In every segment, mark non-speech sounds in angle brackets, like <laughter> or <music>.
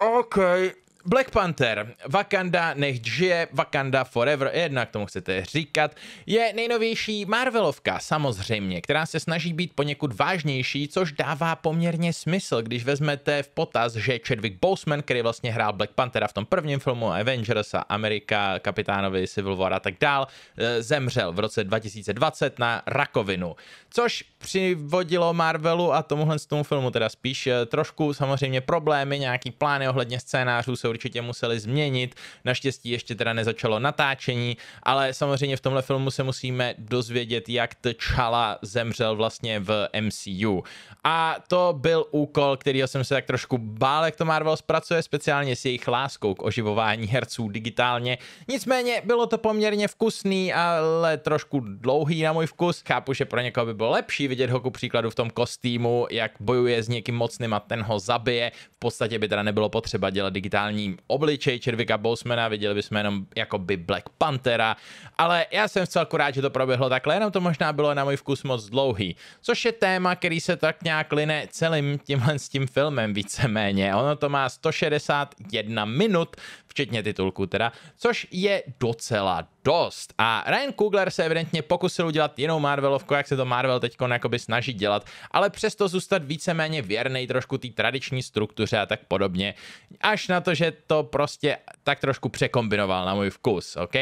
Okay Black Panther, Wakanda nech žije, Wakanda Forever, jednak tomu chcete říkat, je nejnovější Marvelovka, samozřejmě, která se snaží být poněkud vážnější, což dává poměrně smysl, když vezmete v potaz, že Chadwick Boseman, který vlastně hrál Black Panthera v tom prvním filmu Avengers a Amerika, kapitánovi Civil War a tak dál, eh, zemřel v roce 2020 na rakovinu, což přivodilo Marvelu a tomuhle z tomu filmu teda spíš eh, trošku samozřejmě problémy, nějaký plány ohledně scénářů se určitě museli změnit. Naštěstí ještě teda nezačalo natáčení, ale samozřejmě v tomhle filmu se musíme dozvědět, jak T'Challa zemřel vlastně v MCU. A to byl úkol, který jsem se tak trošku bál, jak to Marvel zpracuje, speciálně s jejich láskou k oživování herců digitálně. Nicméně bylo to poměrně vkusný, ale trošku dlouhý na můj vkus. Chápu, že pro někoho by bylo lepší vidět ho ku příkladu v tom kostýmu, jak bojuje s někým mocným a ten ho zabije. V podstatě by teda nebylo potřeba dělat digitální oficiální obličej Červika Bosmana, viděli bychom jenom jakoby Black Panthera, ale já jsem celku rád, že to proběhlo takhle, jenom to možná bylo na můj vkus moc dlouhý, což je téma, který se tak nějak line celým tímhle s tím filmem víceméně. Ono to má 161 minut, včetně titulku teda, což je docela dost. A Ryan Coogler se evidentně pokusil udělat jinou Marvelovku, jak se to Marvel teď jakoby snaží dělat, ale přesto zůstat víceméně věrný trošku té tradiční struktuře a tak podobně, až na to, že to prostě tak trošku překombinoval na můj vkus, ok?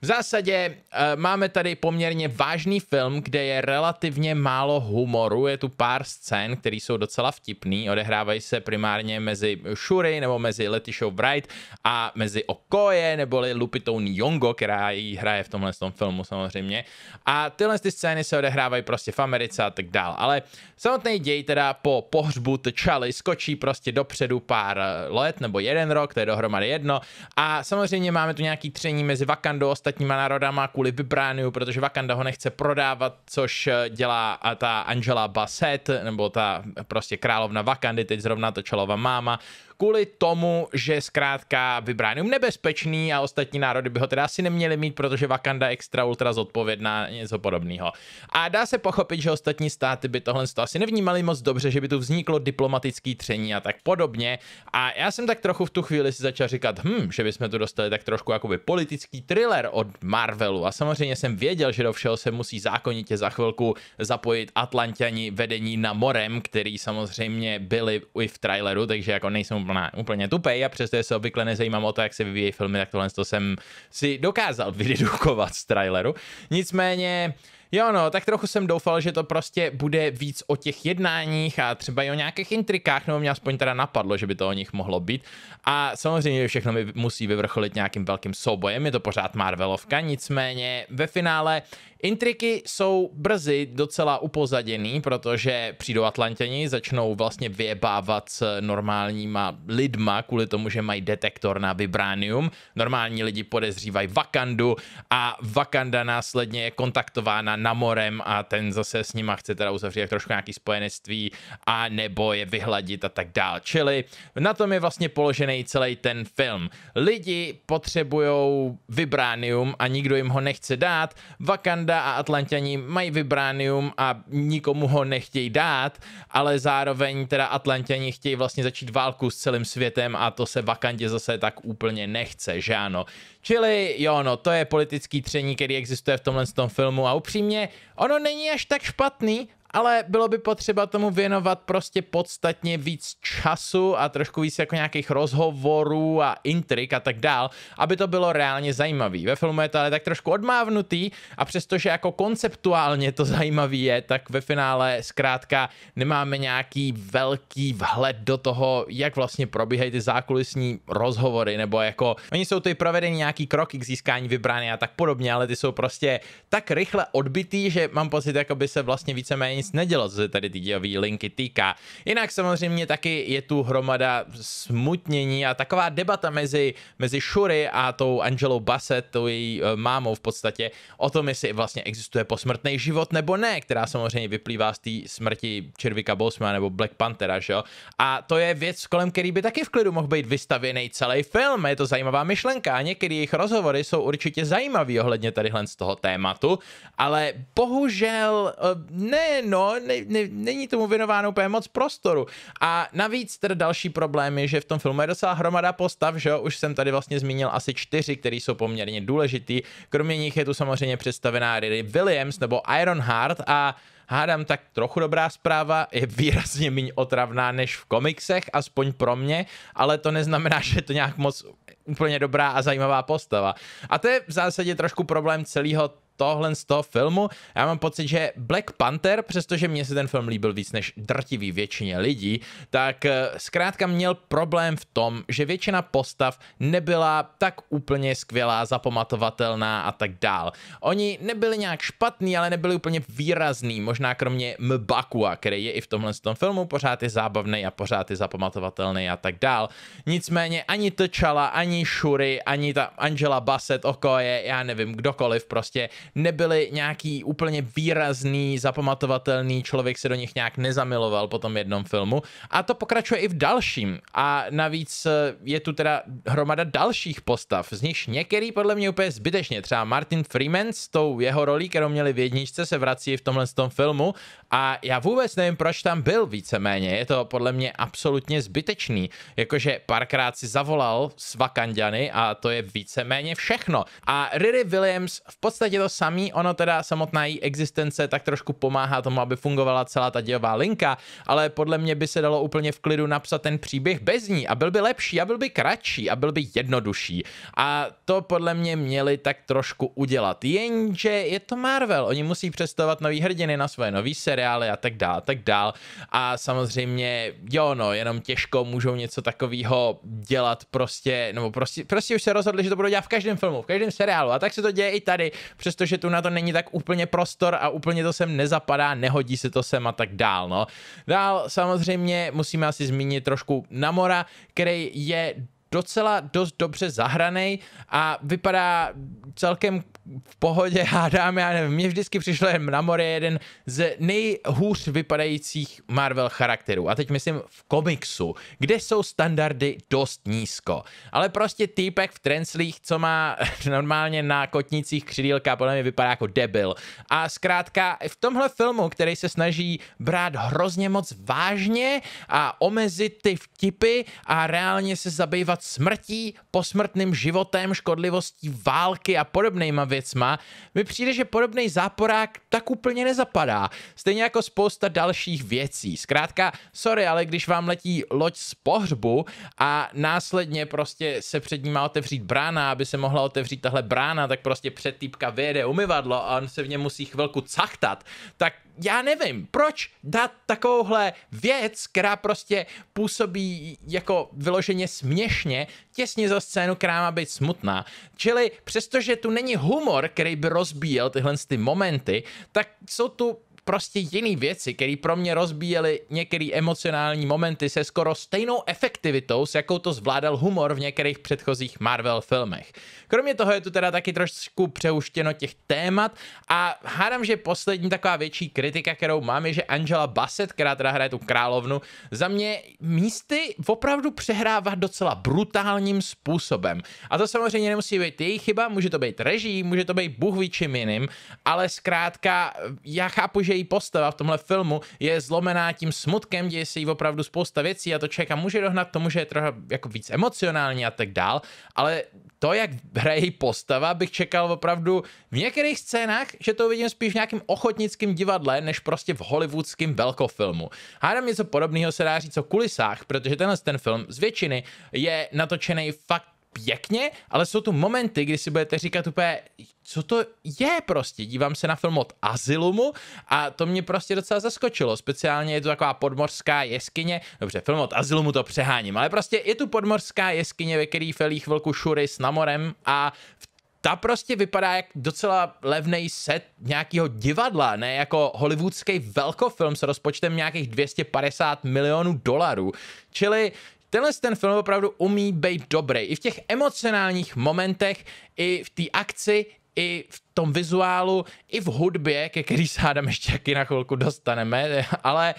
V zásadě uh, máme tady poměrně vážný film, kde je relativně málo humoru, je tu pár scén, které jsou docela vtipný, odehrávají se primárně mezi Shuri nebo mezi Letishou Wright a mezi Okoje neboli Lupitou Nyong'o, která je který hraje v tomhle tom filmu samozřejmě. A tyhle ty scény se odehrávají prostě v Americe a tak dál. Ale samotný děj teda po pohřbu T'Chally skočí prostě dopředu pár eh, let nebo jeden rok, to je dohromady jedno. A samozřejmě máme tu nějaký tření mezi Wakandou a ostatníma národama kvůli Vibrániu, protože Wakanda ho nechce prodávat, což eh, dělá a ta Angela Bassett, nebo ta prostě královna Wakandy, teď zrovna T'Challova máma, kvůli tomu, že zkrátka vybránium nebezpečný a ostatní národy by ho teda asi neměli mít, protože Wakanda extra ultra zodpovědná, něco podobného. A dá se pochopit, že ostatní státy by tohle to asi nevnímali moc dobře, že by tu vzniklo diplomatický tření a tak podobně. A já jsem tak trochu v tu chvíli si začal říkat, hm, že bychom tu dostali tak trošku jakoby politický thriller od Marvelu. A samozřejmě jsem věděl, že do všeho se musí zákonitě za chvilku zapojit Atlantiani vedení na morem, který samozřejmě byli i v traileru, takže jako nejsem úplně, úplně tupej a přesto se obvykle nezajímám o to, jak se vyvíjí filmy, tak tohle to jsem si dokázal <laughs> vydedukovat z traileru. Nicméně, Jo no, tak trochu jsem doufal, že to prostě bude víc o těch jednáních a třeba i o nějakých intrikách, nebo mě aspoň teda napadlo, že by to o nich mohlo být. A samozřejmě všechno mi musí vyvrcholit nějakým velkým soubojem, je to pořád Marvelovka, nicméně ve finále Intriky jsou brzy docela upozaděný, protože přijdou Atlantěni, začnou vlastně vyjebávat s normálníma lidma kvůli tomu, že mají detektor na Vibranium. Normální lidi podezřívají Vakandu a Vakanda následně je kontaktována Namorem a ten zase s nima chce teda uzavřít jak trošku nějaký spojenectví a nebo je vyhladit a tak dál. Čili na tom je vlastně položený celý ten film. Lidi potřebují Vibranium a nikdo jim ho nechce dát. Vakanda Florida a Atlantiani mají vibranium a nikomu ho nechtějí dát, ale zároveň teda Atlantiani chtějí vlastně začít válku s celým světem a to se Vakandě zase tak úplně nechce, že ano. Čili jo, no, to je politický tření, který existuje v tomhle tom filmu a upřímně, ono není až tak špatný, ale bylo by potřeba tomu věnovat prostě podstatně víc času a trošku víc jako nějakých rozhovorů a intrik a tak dál, aby to bylo reálně zajímavý. Ve filmu je to ale tak trošku odmávnutý a přestože jako konceptuálně to zajímavý je, tak ve finále zkrátka nemáme nějaký velký vhled do toho, jak vlastně probíhají ty zákulisní rozhovory, nebo jako oni jsou tady provedeny nějaký kroky k získání vybrány a tak podobně, ale ty jsou prostě tak rychle odbitý, že mám pocit, jako by se vlastně víceméně nic nedělo, co se tady ty dějové linky týká. Jinak samozřejmě taky je tu hromada smutnění a taková debata mezi, mezi Shuri a tou Angelou Bassett, tou její eh, mámou v podstatě, o tom, jestli vlastně existuje posmrtný život nebo ne, která samozřejmě vyplývá z té smrti Červika Bosma nebo Black Panthera, že jo? A to je věc, kolem který by taky v klidu mohl být vystavěný celý film. Je to zajímavá myšlenka a některé jejich rozhovory jsou určitě zajímavý ohledně tadyhle z toho tématu, ale bohužel eh, ne no, ne, ne, není tomu věnováno úplně moc prostoru. A navíc teda další problém je, že v tom filmu je docela hromada postav, že jo, už jsem tady vlastně zmínil asi čtyři, které jsou poměrně důležitý. Kromě nich je tu samozřejmě představená Riri Williams nebo Ironheart a hádám, tak trochu dobrá zpráva je výrazně méně otravná než v komiksech, aspoň pro mě, ale to neznamená, že je to nějak moc úplně dobrá a zajímavá postava. A to je v zásadě trošku problém celého tohle z toho filmu. Já mám pocit, že Black Panther, přestože mě se ten film líbil víc než drtivý většině lidí, tak eh, zkrátka měl problém v tom, že většina postav nebyla tak úplně skvělá, zapamatovatelná a tak dál. Oni nebyli nějak špatný, ale nebyli úplně výrazný, možná kromě Mbakua, který je i v tomhle tom filmu, pořád je zábavný a pořád je zapamatovatelný a tak dál. Nicméně ani Tčala, ani Shuri, ani ta Angela Bassett, Okoje, já nevím, kdokoliv prostě nebyly nějaký úplně výrazný, zapamatovatelný, člověk se do nich nějak nezamiloval po tom jednom filmu. A to pokračuje i v dalším. A navíc eh, je tu teda hromada dalších postav, z nichž některý podle mě úplně zbytečně, třeba Martin Freeman s tou jeho rolí, kterou měli v jedničce, se vrací v tomhle tom filmu a já vůbec nevím, proč tam byl víceméně. Je to podle mě absolutně zbytečný. Jakože párkrát si zavolal svakandiany a to je víceméně všechno. A Riri Williams v podstatě to samý. Ono teda samotná její existence tak trošku pomáhá tomu, aby fungovala celá ta dějová linka, ale podle mě by se dalo úplně v klidu napsat ten příběh bez ní a byl by lepší a byl by kratší a byl by jednodušší. A to podle mě měli tak trošku udělat. Jenže je to Marvel, oni musí představovat nový hrdiny na svoje nový seriály a tak dále, tak dál. A samozřejmě, jo, no, jenom těžko můžou něco takového dělat prostě, nebo prostě, prostě už se rozhodli, že to budou dělat v každém filmu, v každém seriálu a tak se to děje i tady, přesto že tu na to není tak úplně prostor a úplně to sem nezapadá, nehodí se to sem a tak dál, no. Dál samozřejmě musíme asi zmínit trošku Namora, který je docela dost dobře zahraný a vypadá celkem v pohodě, hádám, <laughs> já nevím, mě vždycky přišel na more jeden z nejhůř vypadajících Marvel charakterů. A teď myslím v komiksu, kde jsou standardy dost nízko. Ale prostě týpek v trenslích, co má <laughs> normálně na kotnicích křidílka, podle mě vypadá jako debil. A zkrátka v tomhle filmu, který se snaží brát hrozně moc vážně a omezit ty vtipy a reálně se zabývat zabývat smrtí, posmrtným životem, škodlivostí války a podobnýma věcma, mi přijde, že podobný záporák tak úplně nezapadá. Stejně jako spousta dalších věcí. Zkrátka, sorry, ale když vám letí loď z pohřbu a následně prostě se před ním má otevřít brána, aby se mohla otevřít tahle brána, tak prostě před týpka vyjede umyvadlo a on se v něm musí chvilku cachtat, tak já nevím, proč dát takovouhle věc, která prostě působí jako vyloženě směšně, těsně za scénu, která má být smutná. Čili přestože tu není humor, který by rozbíjel tyhle ty momenty, tak jsou tu prostě jiný věci, které pro mě rozbíjely některé emocionální momenty se skoro stejnou efektivitou, s jakou to zvládal humor v některých předchozích Marvel filmech. Kromě toho je tu teda taky trošku přeuštěno těch témat a hádám, že poslední taková větší kritika, kterou mám, je, že Angela Bassett, která teda hraje tu královnu, za mě místy opravdu přehrává docela brutálním způsobem. A to samozřejmě nemusí být její chyba, může to být režim, může to být buhvičím jiným, ale zkrátka já chápu, že její postava v tomhle filmu je zlomená tím smutkem, děje se jí opravdu spousta věcí a to člověka může dohnat tomu, že je trochu jako víc emocionální a tak dál, ale to, jak hraje její postava, bych čekal opravdu v některých scénách, že to uvidím spíš v nějakém ochotnickém divadle, než prostě v hollywoodském velkofilmu. Hádám něco podobného se dá říct o kulisách, protože tenhle ten film z většiny je natočený fakt pěkně, ale jsou tu momenty, kdy si budete říkat úplně, co to je prostě. Dívám se na film od Azylumu a to mě prostě docela zaskočilo. Speciálně je to taková podmorská jeskyně. Dobře, film od Azylumu to přeháním, ale prostě je tu podmorská jeskyně, ve který felí chvilku šury s namorem a v ta prostě vypadá jak docela levný set nějakého divadla, ne jako hollywoodský velkofilm s rozpočtem nějakých 250 milionů dolarů. Čili Tenhle ten film opravdu umí být dobrý. I v těch emocionálních momentech, i v té akci, i v tom vizuálu, i v hudbě, ke který se hádám ještě taky na chvilku dostaneme, <laughs> ale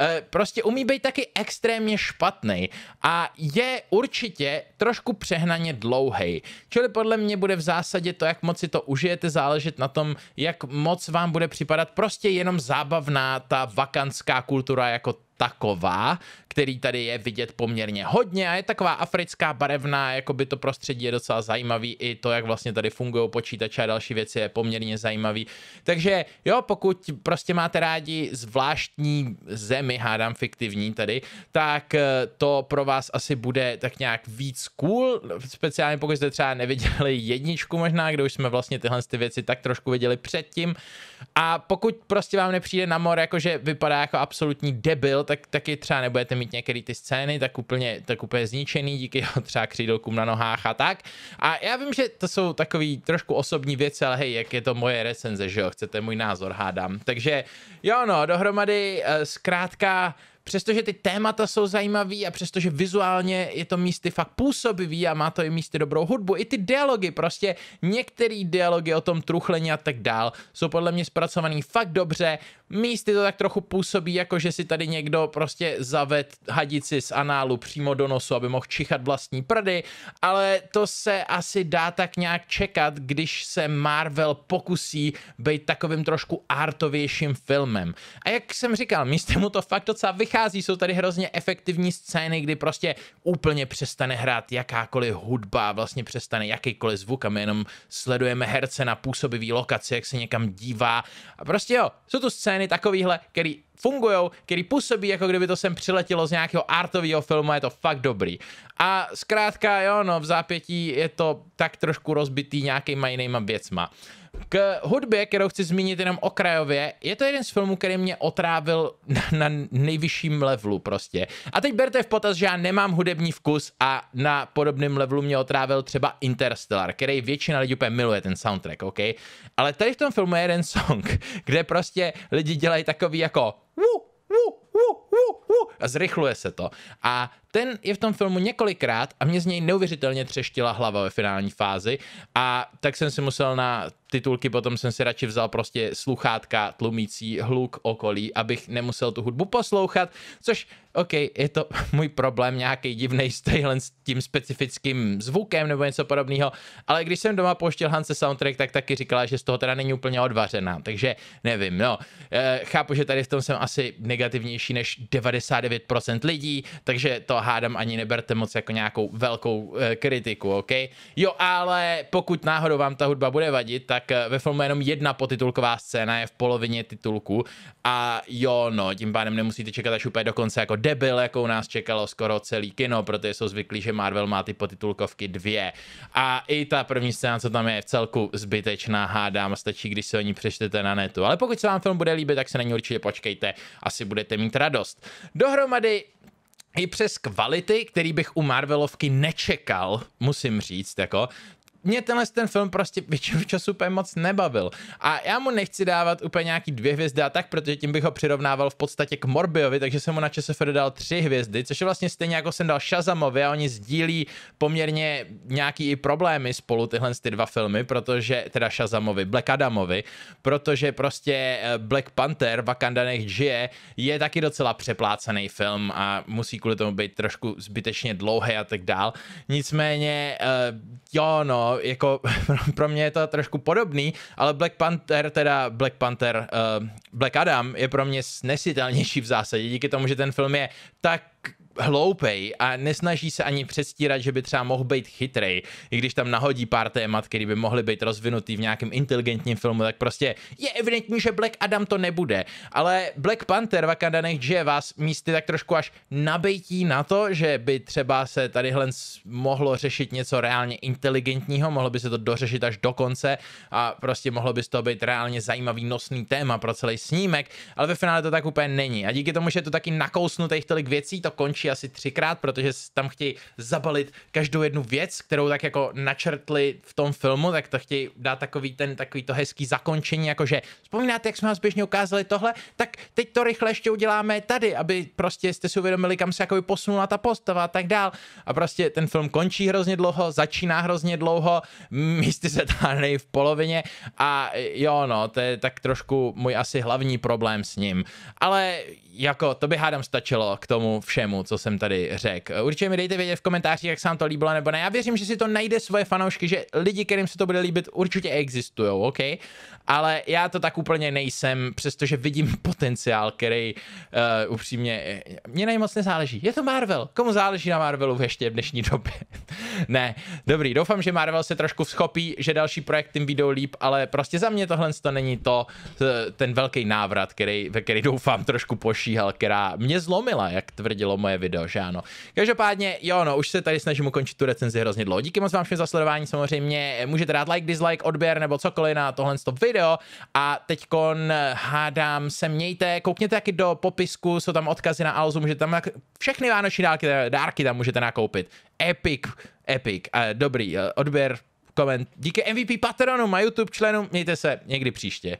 e, prostě umí být taky extrémně špatný a je určitě trošku přehnaně dlouhý. Čili podle mě bude v zásadě to, jak moc si to užijete, záležet na tom, jak moc vám bude připadat prostě jenom zábavná ta vakantská kultura jako taková, který tady je vidět poměrně hodně a je taková africká barevná, jako by to prostředí je docela zajímavý, i to, jak vlastně tady fungují počítače a další věci je poměrně zajímavý. Takže jo, pokud prostě máte rádi zvláštní zemi, hádám fiktivní tady, tak eh, to pro vás asi bude tak nějak víc cool, speciálně pokud jste třeba neviděli jedničku možná, kde už jsme vlastně tyhle ty věci tak trošku viděli předtím. A pokud prostě vám nepřijde na mor, jakože vypadá jako absolutní debil, tak taky třeba nebudete mít některé ty scény tak úplně, tak úplně zničený díky jeho třeba křídelkům na nohách a tak. A já vím, že to jsou takové trošku osobní věci, ale hej, jak je to moje recenze, že jo, chcete můj názor, hádám. Takže jo, no, dohromady eh, zkrátka přestože ty témata jsou zajímavý a přestože vizuálně je to místy fakt působivý a má to i místy dobrou hudbu, i ty dialogy, prostě některé dialogy o tom truchlení a tak dál, jsou podle mě zpracovaný fakt dobře, místy to tak trochu působí, jako že si tady někdo prostě zaved hadici z análu přímo do nosu, aby mohl čichat vlastní prdy, ale to se asi dá tak nějak čekat, když se Marvel pokusí být takovým trošku artovějším filmem. A jak jsem říkal, místy mu to fakt docela vychází předchází, jsou tady hrozně efektivní scény, kdy prostě úplně přestane hrát jakákoliv hudba, vlastně přestane jakýkoliv zvuk a my jenom sledujeme herce na působivý lokaci, jak se někam dívá. A prostě jo, jsou tu scény takovýhle, který fungují, který působí, jako kdyby to sem přiletělo z nějakého artového filmu, je to fakt dobrý. A zkrátka, jo, no, v zápětí je to tak trošku rozbitý nějakýma jinýma věcma. Uh, k hudbě, kterou chci zmínit jenom okrajově, je to jeden z filmů, který mě otrávil na, na nejvyšším levelu prostě. A teď berte v potaz, že já nemám hudební vkus a na podobném levelu mě otrávil třeba Interstellar, který většina lidí úplně miluje ten soundtrack, OK? Ale tady v tom filmu je jeden song, <laughs> kde prostě lidi dělají takový jako a zrychluje se to. A ten je v tom filmu několikrát a mě z něj neuvěřitelně třeštila hlava ve finální fázi a tak jsem si musel na titulky, potom jsem si radši vzal prostě sluchátka tlumící hluk okolí, abych nemusel tu hudbu poslouchat, což, OK, je to <laughs> můj problém nějaký divný s tím specifickým zvukem nebo něco podobného, ale když jsem doma pouštěl Hance soundtrack, tak taky říkala, že z toho teda není úplně odvařená, takže nevím, no, eh, chápu, že tady v tom jsem asi negativnější než 99% lidí, takže to hádám ani neberte moc jako nějakou velkou e, kritiku, OK? Jo, ale pokud náhodou vám ta hudba bude vadit, tak eh, ve filmu jenom jedna potitulková scéna je v polovině titulku a jo, no, tím pádem nemusíte čekat až úplně dokonce jako debil, jako u nás čekalo skoro celý kino, protože jsou zvyklí, že Marvel má ty potitulkovky dvě. A i ta první scéna, co tam je, je v celku zbytečná, hádám, stačí, když se o ní přečtete na netu. Ale pokud se vám film bude líbit, tak se na ní určitě počkejte, asi budete mít radost. Dohromady i přes kvality, který bych u Marvelovky nečekal, musím říct, jako, mě tenhle ten film prostě většinu času úplně moc nebavil. A já mu nechci dávat úplně nějaký dvě hvězdy a tak, protože tím bych ho přirovnával v podstatě k Morbiovi, takže jsem mu na ČSFD dal tři hvězdy, což je vlastně stejně jako jsem dal Shazamovi a oni sdílí poměrně nějaký i problémy spolu tyhle ty dva filmy, protože, teda Shazamovi, Black Adamovi, protože prostě eh, Black Panther, Wakanda nech žije, je taky docela přeplácený film a musí kvůli tomu být trošku zbytečně dlouhý a tak dál. Nicméně, eh, jo no, jako <laughs> pro mě je to trošku podobný, ale Black Panther, teda Black Panther, uh, Black Adam je pro mě snesitelnější v zásadě, díky tomu, že ten film je tak hloupej a nesnaží se ani předstírat, že by třeba mohl být chytrej, i když tam nahodí pár témat, který by mohly být rozvinutý v nějakém inteligentním filmu, tak prostě je evidentní, že Black Adam to nebude. Ale Black Panther Wakanda Next vás místy tak trošku až nabejtí na to, že by třeba se tadyhle mohlo řešit něco reálně inteligentního, mohlo by se to dořešit až do konce a prostě mohlo by z toho být reálně zajímavý nosný téma pro celý snímek, ale ve finále to tak úplně není. A díky tomu, že je to taky nakousnutých tolik věcí, to končí řeší asi třikrát, protože tam chtějí zabalit každou jednu věc, kterou tak jako načrtli v tom filmu, tak to chtějí dát takový ten takový to hezký zakončení, jakože vzpomínáte, jak jsme vás běžně ukázali tohle, tak teď to rychle ještě uděláme tady, aby prostě jste si uvědomili, kam se jako posunula ta postava a tak dál. A prostě ten film končí hrozně dlouho, začíná hrozně dlouho, <laughs> místy se táhne v polovině a jo no, to je tak trošku můj asi hlavní problém s ním. Ale jako to by hádám stačilo k tomu všemu, co co jsem tady řekl. Určitě mi dejte vědět v komentářích, jak se vám to líbilo nebo ne. Já věřím, že si to najde svoje fanoušky, že lidi, kterým se to bude líbit, určitě existují, OK? Ale já to tak úplně nejsem, přestože vidím <laughs> potenciál, který uh, upřímně mě nejmoc nezáleží. Je to Marvel. Komu záleží na Marvelu ještě v dnešní době? <laughs> ne. Dobrý, doufám, že Marvel se trošku schopí, že další projekt tím vyjdou líp, ale prostě za mě tohle to není to, eh, ten velký návrat, který, ve který doufám trošku pošíhal, která mě zlomila, jak tvrdilo moje video video, že ano. Každopádně, jo, no, už se tady snažím ukončit tu recenzi hrozně dlouho. Díky moc vám všem za sledování, samozřejmě můžete dát like, dislike, odběr nebo cokoliv na tohle stop video. A kon. hádám se mějte, koukněte taky do popisku, jsou tam odkazy na Alzu, můžete tam všechny vánoční dárky, dárky tam můžete nakoupit. Epic, epic, dobrý, odběr, koment. Díky MVP patronům a YouTube členům, mějte se někdy příště.